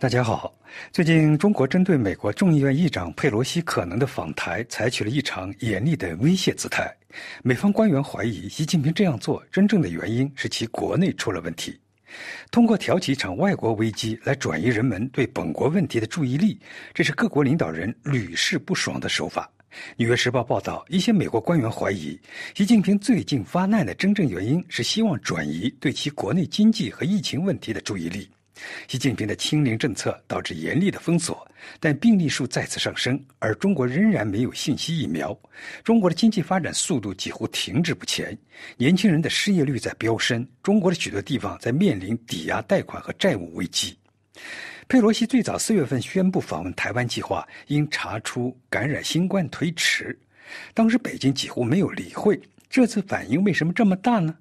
大家好，最近中国针对美国众议院议长佩洛西可能的访台，采取了一场严厉的威胁姿态。美方官员怀疑，习近平这样做真正的原因是其国内出了问题。通过挑起一场外国危机来转移人们对本国问题的注意力，这是各国领导人屡试不爽的手法。《纽约时报》报道，一些美国官员怀疑，习近平最近发难的真正原因是希望转移对其国内经济和疫情问题的注意力。习近平的清零政策导致严厉的封锁，但病例数再次上升，而中国仍然没有信息疫苗。中国的经济发展速度几乎停滞不前，年轻人的失业率在飙升，中国的许多地方在面临抵押贷款和债务危机。佩洛西最早四月份宣布访问台湾计划，因查出感染新冠推迟，当时北京几乎没有理会。这次反应为什么这么大呢？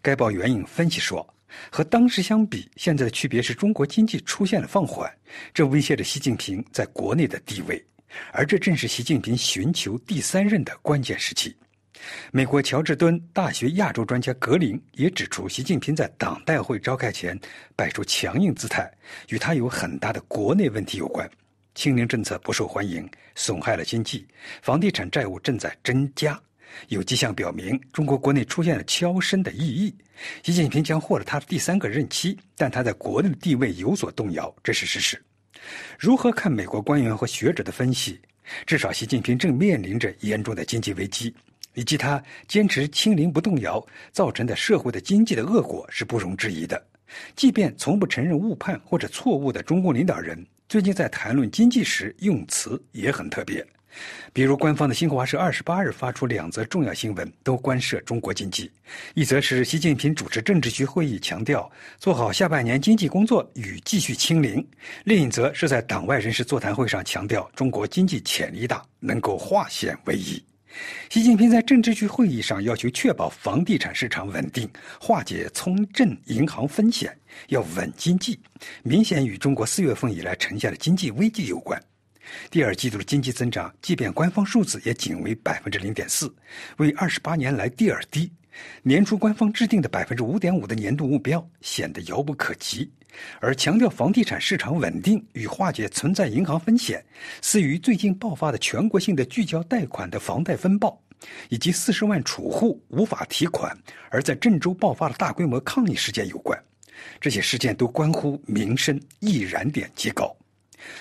该报援引分析说。和当时相比，现在的区别是中国经济出现了放缓，这威胁着习近平在国内的地位，而这正是习近平寻求第三任的关键时期。美国乔治敦大学亚洲专家格林也指出，习近平在党代会召开前摆出强硬姿态，与他有很大的国内问题有关。清零政策不受欢迎，损害了经济，房地产债务正在增加。有迹象表明，中国国内出现了悄声的异议。习近平将获了他的第三个任期，但他在国内的地位有所动摇，这是事实。如何看美国官员和学者的分析？至少，习近平正面临着严重的经济危机，以及他坚持清零不动摇造成的社会的经济的恶果是不容置疑的。即便从不承认误判或者错误的中共领导人，最近在谈论经济时用词也很特别。比如，官方的新华社二十八日发出两则重要新闻，都关涉中国经济。一则是习近平主持政治局会议，强调做好下半年经济工作与继续清零；另一则是在党外人士座谈会上强调中国经济潜力大，能够化险为夷。习近平在政治局会议上要求确保房地产市场稳定，化解村镇银行风险，要稳经济，明显与中国四月份以来呈现的经济危机有关。第二季度的经济增长，即便官方数字也仅为百分之零点四，为二十八年来第二低。年初官方制定的百分之五点五的年度目标显得遥不可及。而强调房地产市场稳定与化解存在银行风险，似与最近爆发的全国性的聚焦贷款的房贷风暴，以及四十万储户无法提款，而在郑州爆发的大规模抗议事件有关。这些事件都关乎民生，易燃点极高。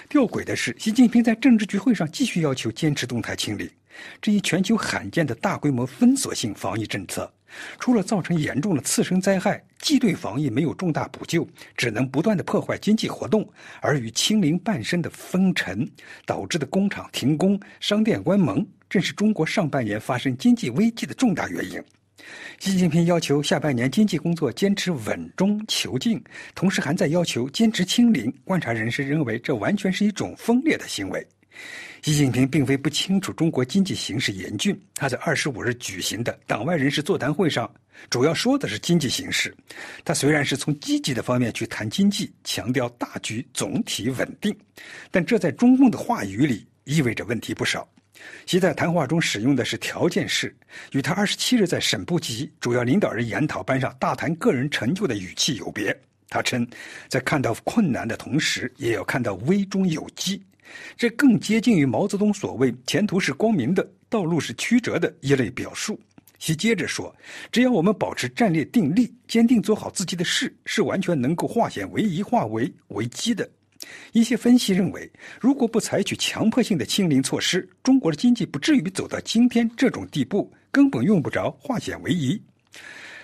吊诡的是，习近平在政治局会上继续要求坚持动态清零，这一全球罕见的大规模封锁性防疫政策，除了造成严重的次生灾害，既对防疫没有重大补救，只能不断的破坏经济活动，而与清零伴生的封城导致的工厂停工、商店关门，正是中国上半年发生经济危机的重大原因。习近平要求下半年经济工作坚持稳中求进，同时还在要求坚持“清零”。观察人士认为，这完全是一种分裂的行为。习近平并非不清楚中国经济形势严峻，他在二十五日举行的党外人士座谈会上主要说的是经济形势。他虽然是从积极的方面去谈经济，强调大局总体稳定，但这在中共的话语里意味着问题不少。其在谈话中使用的是条件式，与他二十七日在省部级主要领导人研讨班上大谈个人成就的语气有别。他称，在看到困难的同时，也要看到危中有机，这更接近于毛泽东所谓“前途是光明的，道路是曲折的”一类表述。其接着说：“只要我们保持战略定力，坚定做好自己的事，是完全能够化险为夷、化危为机的。”一些分析认为，如果不采取强迫性的清零措施，中国的经济不至于走到今天这种地步，根本用不着化险为夷。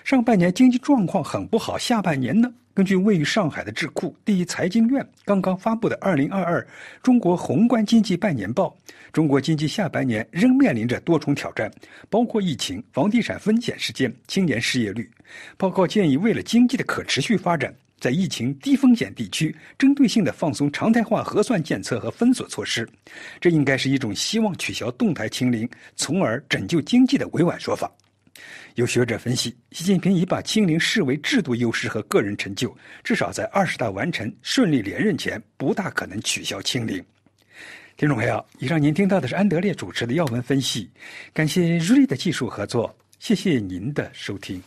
上半年经济状况很不好，下半年呢？根据位于上海的智库第一财经院刚刚发布的《二零二二中国宏观经济半年报》，中国经济下半年仍面临着多重挑战，包括疫情、房地产风险事件、青年失业率。报告建议，为了经济的可持续发展。在疫情低风险地区，针对性的放松常态化核酸检测和封锁措施，这应该是一种希望取消动态清零，从而拯救经济的委婉说法。有学者分析，习近平已把清零视为制度优势和个人成就，至少在二十大完成顺利连任前，不大可能取消清零。听众朋友，以上您听到的是安德烈主持的要闻分析，感谢瑞的技术合作，谢谢您的收听。